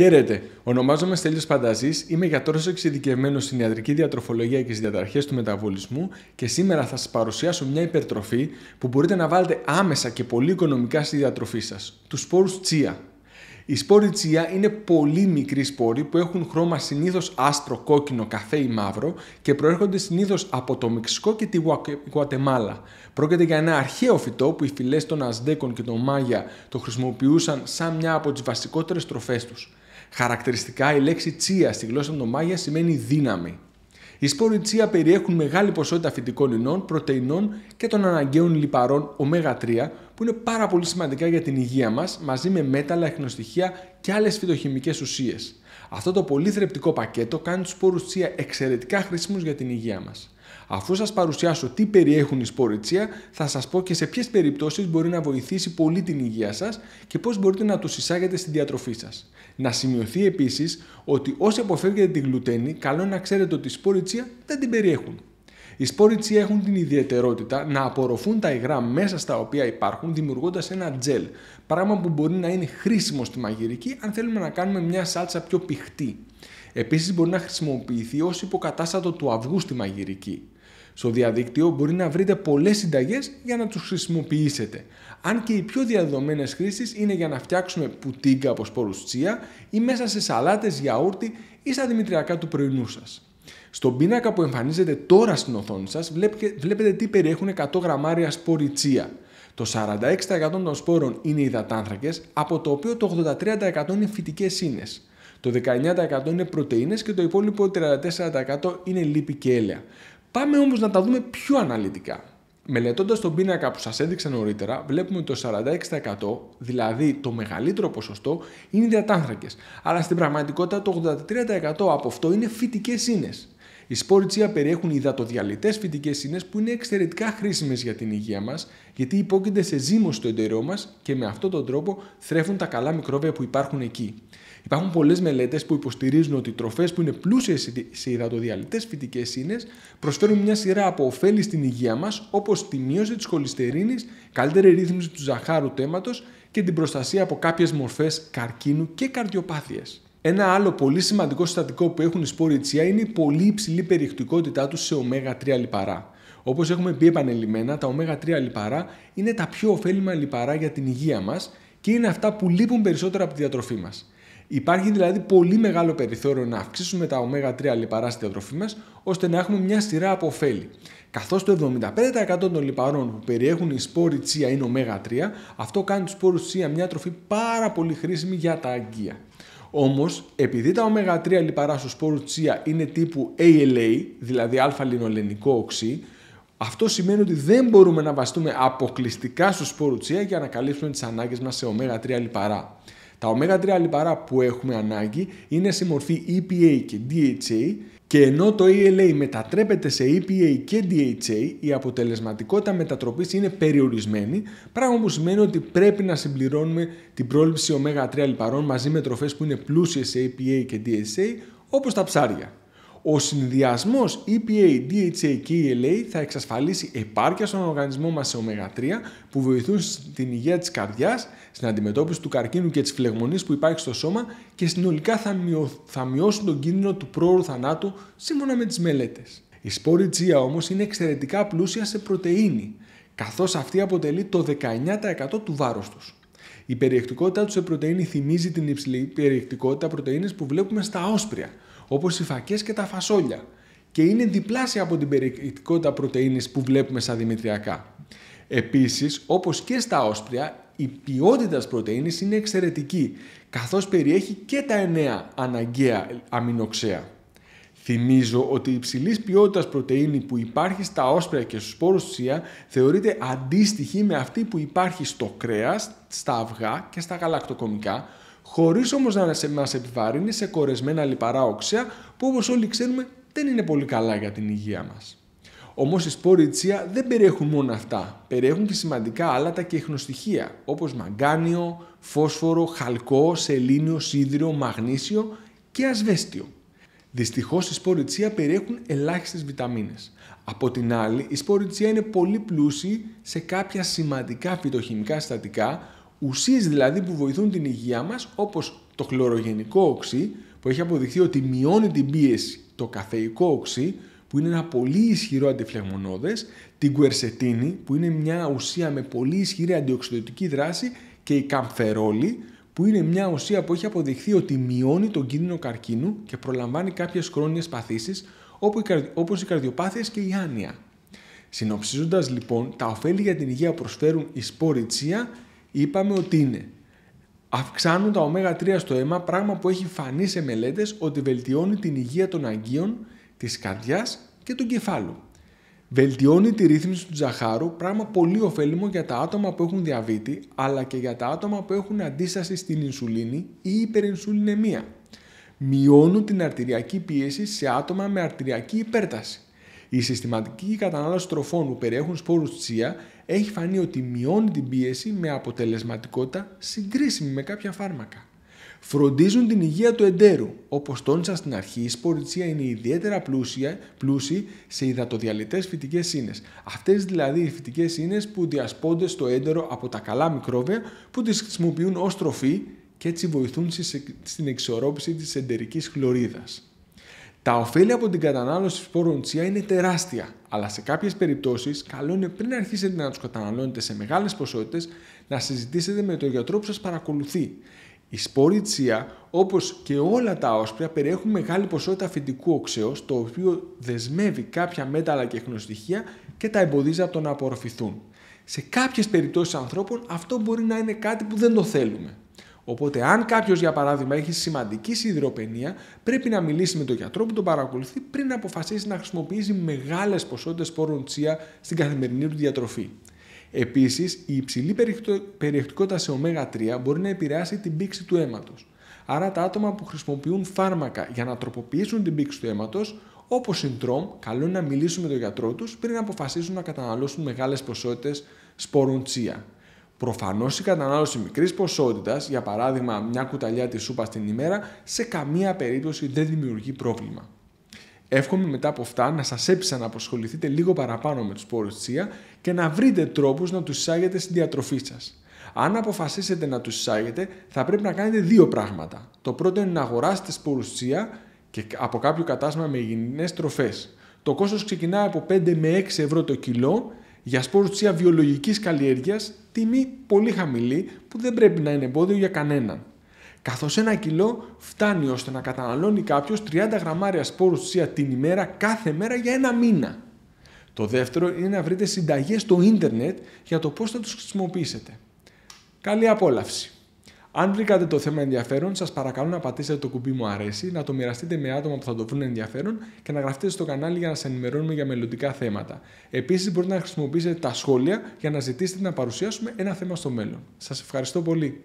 Χαίρετε. Ονομάζομαι Στέλιος Πανταζής, είμαι γιατρός εξειδικευμένος στην ιατρική διατροφολογία και στις διαταραχές του μεταβολισμού και σήμερα θα σας παρουσιάσω μια υπερτροφή που μπορείτε να βάλετε άμεσα και πολύ οικονομικά στη διατροφή σας. τους σπόρους τσία. Οι σπόροι τσία είναι πολύ μικροί σπόροι που έχουν χρώμα συνήθως άστρο, κόκκινο, καφέ ή μαύρο και προέρχονται συνήθως από το Μεξικό και τη Γουατεμάλα. Πρόκειται για ένα αρχαίο φυτό που οι φυλές των Αζδέκων και των Μάγια το χρησιμοποιούσαν σαν μια από τις βασικότερες τροφές τους. Χαρακτηριστικά η λέξη τσία στη γλώσσα των Μάγια σημαίνει δύναμη. Οι σπόροι τσία περιέχουν μεγάλη ποσότητα φυτικών ινών, πρωτεϊνών και των αναγκαίων λιπαρών ω3 που είναι πάρα πολύ σημαντικά για την υγεία μας μαζί με μέταλλα, εχνοστοιχεία και άλλες φυτοχημικές ουσίες. Αυτό το πολύ θρεπτικό πακέτο κάνει τους σπόρους τσία εξαιρετικά χρήσιμού για την υγεία μας. Αφού σας παρουσιάσω τι περιέχουν οι σπόριτσια, θα σας πω και σε ποιες περιπτώσεις μπορεί να βοηθήσει πολύ την υγεία σας και πώς μπορείτε να τους εισάγετε στην διατροφή σας. Να σημειωθεί επίσης ότι όσοι αποφεύγετε την γλουτένη, καλό να ξέρετε ότι οι σπόριτσια δεν την περιέχουν. Οι σπόριτσια έχουν την ιδιαιτερότητα να απορροφούν τα υγρά μέσα στα οποία υπάρχουν, δημιουργώντας ένα τζελ. Πράγμα που μπορεί να είναι χρήσιμο στη μαγειρική αν θέλουμε να κάνουμε μια σάλτσα πιο πηχτή. Επίσης μπορεί να χρησιμοποιηθεί ως υποκατάστατο του αυγού στη μαγειρική. Στο διαδίκτυο μπορεί να βρείτε πολλές συνταγές για να τους χρησιμοποιήσετε. Αν και οι πιο διαδεδομένες χρήσεις είναι για να φτιάξουμε πουτίγκα από σπόρους τσία ή μέσα σε σαλάτες, γιαούρτι ή στα δημητριακά του πρωινού σας. Στον πίνακα που εμφανίζεται τώρα στην οθόνη σας βλέπετε τι περιέχουν 100 γραμμάρια σπόροι τσία. Το 46% των σπόρων είναι υδατάνθρακες, από το οποίο το 83% είναι φυτικές ίνες. Το 19% είναι πρωτεΐνες και το υπόλοιπο 34% είναι λίπη και έλαια. Πάμε όμως να τα δούμε πιο αναλυτικά. Μελετώντας τον πίνακα που σας έδειξα νωρίτερα, βλέπουμε ότι το 46%, δηλαδή το μεγαλύτερο ποσοστό, είναι διατάνθρακες. Αλλά στην πραγματικότητα το 83% από αυτό είναι φυτικές ίνες. Οι σπόροι τσία περιέχουν υδατοδιαλυτές φυτικές ίνες που είναι εξαιρετικά χρήσιμες για την υγεία μας, γιατί υπόκεινται σε ζύμωση στο εντερό μας και με αυτόν τον τρόπο θρέφουν τα καλά μικρόβια που υπάρχουν εκεί. Υπάρχουν πολλές μελέτες που υποστηρίζουν ότι οι τροφές που είναι πλούσιες σε υδατοδιαλυτές φυτικές ίνες προσφέρουν μια σειρά από ωφέλη στην υγεία μας, όπως τη μείωση της χολυστερίνης, καλύτερη ρύθμιση του ζαχάρου τέματος και την προστασία από κάποιες μορφές καρκίνου και καρδιοπάθειε. Ένα άλλο πολύ σημαντικό συστατικό που έχουν οι σπόροι τσιά είναι η πολύ υψηλή περιεκτικότητά τους σε ω3 λιπαρά. Όπως έχουμε πει επανελειμμένα, τα ω3 λιπαρά είναι τα πιο ωφέλιμα λιπαρά για την υγεία μας και είναι αυτά που λείπουν περισσότερο από τη διατροφή μας. Υπάρχει δηλαδή πολύ μεγάλο περιθώριο να αυξήσουμε τα ω3 λιπαρά στη διατροφή μας, ώστε να έχουμε μια σειρά από ωφέλη. Καθώς το 75% των λιπαρών που περιέχουν οι σπόροι τσία είναι ω3, αυτό κάνει τους σπόρους τσία μια τροφή πάρα πολύ χρήσιμη για τα αγκία. Όμως, επειδή τα ω3 λιπαρά στου σπόρου τσία είναι τύπου ALA, δηλαδη άλφα α-λινολενικό οξύ, αυτό σημαίνει ότι δεν μπορούμε να βαστούμε αποκλειστικά στου σπόρου τσία για να καλύψουμε τις ανάγκες μας σε ωμέγα 3 λιπαρά. Τα ω3 λιπαρά που έχουμε ανάγκη είναι σε μορφή EPA και DHA και ενώ το ELA μετατρέπεται σε EPA και DHA, η αποτελεσματικότητα μετατροπής είναι περιορισμένη, πράγμα που σημαίνει ότι πρέπει να συμπληρώνουμε την πρόληψη ω3 λιπαρών μαζί με τροφές που είναι πλούσιες σε EPA και DHA, όπως τα ψάρια. Ο συνδυασμός EPA, DHA και ELA θα εξασφαλίσει επάρκεια στον οργανισμό μας σε ω3 που βοηθούν στην υγεία της καρδιάς, στην αντιμετώπιση του καρκίνου και της φλεγμονής που υπάρχει στο σώμα και συνολικά θα, μειω... μειώσουν τον κίνδυνο του πρόωρου θανάτου σύμφωνα με τις μελέτες. Η σπόρη τζία όμως είναι εξαιρετικά πλούσια σε πρωτενη, καθώς αυτή αποτελεί το 19% του βάρους τους. Η περιεκτικότητά τους σε πρωτενη θυμίζει την υψηλή περιεκτικότητα πρωτενη που βλέπουμε στα όσπρια, όπως οι φακές και τα φασόλια και είναι διπλάσια από την περιεκτικότητα πρωτεΐνης που βλέπουμε στα δημητριακά. Επίσης, όπως και στα όσπρια, η ποιότητας πρωτεΐνης είναι εξαιρετική, καθώς περιέχει και τα εννέα αναγκαία αμινοξέα. Θυμίζω ότι η υψηλής ποιότητας πρωτενη που υπάρχει στα όσπρια και στους σπόρους ψία θεωρείται αντίστοιχη με αυτή που υπάρχει στο κρέας, στα αυγά και στα γαλακτοκομικά, χωρίς όμως να μα επιβαρύνει σε κορεσμένα λιπαρά οξέα που όπως όλοι ξέρουμε δεν είναι πολύ καλά για την υγεία μας. Όμως οι σπόροι τσία δεν περιέχουν μόνο αυτά. Περιέχουν και σημαντικά άλατα και ιχνοστοιχεία όπως μαγκάνιο, φόσφορο, χαλκό, σελήνιο, σίδηρο, μαγνήσιο και ασβέστιο. Δυστυχώς οι σπόροι τσία περιέχουν ελάχιστες βιταμίνες. Από την άλλη, η σπόροι τσία είναι πολύ πλούσιοι σε κάποια σημαντικά φυτοχημικά συστατικά Ουσίες δηλαδή που βοηθούν την υγεία μας όπως το χλωρογενικό οξύ που έχει αποδειχθεί ότι μειώνει την πίεση, το καφεϊκό οξύ που είναι ένα πολύ ισχυρό αντιφλεγμονώδες, την κουερσετίνη που είναι μια ουσία με πολύ ισχυρή αντιοξυδοτική δράση και η καμφερόλη που είναι μια ουσία που έχει αποδειχθεί ότι μειώνει τον κίνδυνο καρκίνου και προλαμβάνει κάποιες χρόνιες παθήσεις όπως οι καρδιοπάθειες και η άνοια. Συνοψίζοντας λοιπόν, τα ωφέλη για την υγεία προσφέρουν η είπαμε ότι είναι. Αυξάνουν τα ωμέγα 3 στο αίμα, πράγμα που έχει φανεί σε μελέτες ότι βελτιώνει την υγεία των αγκίων, της καρδιάς και του κεφάλου. Βελτιώνει τη ρύθμιση του ζαχάρου, πράγμα πολύ ωφέλιμο για τα άτομα που έχουν διαβήτη, αλλά και για τα άτομα που έχουν αντίσταση στην ινσουλίνη ή υπερινσουλινεμία. Μειώνουν την αρτηριακή πίεση σε άτομα με αρτηριακή υπέρταση. Η συστηματική κατανάλωση τροφών που περιέχουν σπόρους τσία έχει φανεί ότι μειώνει την πίεση με αποτελεσματικότητα συγκρίσιμη με κάποια φάρμακα. Φροντίζουν την υγεία του εντέρου. Όπως τόνισα στην αρχή, η τσία είναι ιδιαίτερα πλούσια, πλούσιοι σε υδατοδιαλυτές φυτικές ίνε. Αυτές δηλαδή οι φυτικές ίνε που διασπώνται στο έντερο από τα καλά μικρόβια που τις χρησιμοποιούν ως τροφή και έτσι βοηθούν στην εξορρόπηση της εντερικής χλωρίδας. Τα ωφέλη από την κατανάλωση σπόρων τσία είναι τεράστια, αλλά σε κάποιες περιπτώσεις καλό είναι πριν αρχίσετε να τους καταναλώνετε σε μεγάλες ποσότητες να συζητήσετε με τον γιατρό που σας παρακολουθεί. Η σπόρη τσία, όπως και όλα τα όσπρια, περιέχουν μεγάλη ποσότητα φυτικού οξέω, το οποίο δεσμεύει κάποια μέταλλα και χνοστοιχεία και τα εμποδίζει από το να απορροφηθούν. Σε κάποιες περιπτώσεις ανθρώπων αυτό μπορεί να είναι κάτι που δεν το θέλουμε. Οπότε, αν κάποιος, για παράδειγμα, έχει σημαντική σιδηροπαινία, πρέπει να μιλήσει με τον γιατρό που τον παρακολουθεί πριν αποφασίσει να χρησιμοποιήσει μεγάλες ποσότητες σπόρων τσία στην καθημερινή του διατροφή. Επίσης, η υψηλή περιεκτικότητα σε ω3 μπορεί να επηρεάσει την πήξη του αίματος. Άρα, τα άτομα που χρησιμοποιούν φάρμακα για να τροποποιήσουν την πήξη του αίματος, όπως συντρόμ, καλό είναι να μιλήσουν με τον γιατρό τους πριν αποφασίσουν να καταναλώσουν μεγάλες ποσότητες σπόρων τσία. Προφανώς η κατανάλωση μικρής ποσότητας, για παράδειγμα μια κουταλιά της σούπας την ημέρα, σε καμία περίπτωση δεν δημιουργεί πρόβλημα. Εύχομαι μετά από αυτά να σας έπεισα να αποσχοληθείτε λίγο παραπάνω με τους πόρους τσία και να βρείτε τρόπους να τους εισάγετε στην διατροφή σας. Αν αποφασίσετε να τους εισάγετε, θα πρέπει να κάνετε δύο πράγματα. Το πρώτο είναι να αγοράσετε σπόρου τσία και από κάποιο κατάστημα με υγιεινές τροφές. Το κόστος ξεκινάει από 5 με 6 ευρώ το κιλό για σπόρους ουσία βιολογικής καλλιέργειας, τιμή πολύ χαμηλή που δεν πρέπει να είναι εμπόδιο για κανέναν. Καθώς ένα κιλό φτάνει ώστε να καταναλώνει κάποιος 30 γραμμάρια σπόρους ουσία την ημέρα κάθε μέρα για ένα μήνα. Το δεύτερο είναι να βρείτε συνταγές στο ίντερνετ για το πώς θα τους χρησιμοποιήσετε. Καλή απόλαυση! Αν βρήκατε το θέμα ενδιαφέρον, σας παρακαλώ να πατήσετε το κουμπί μου αρέσει, να το μοιραστείτε με άτομα που θα το βρουν ενδιαφέρον και να γραφτείτε στο κανάλι για να σα ενημερώνουμε για μελλοντικά θέματα. Επίσης, μπορείτε να χρησιμοποιήσετε τα σχόλια για να ζητήσετε να παρουσιάσουμε ένα θέμα στο μέλλον. Σας ευχαριστώ πολύ.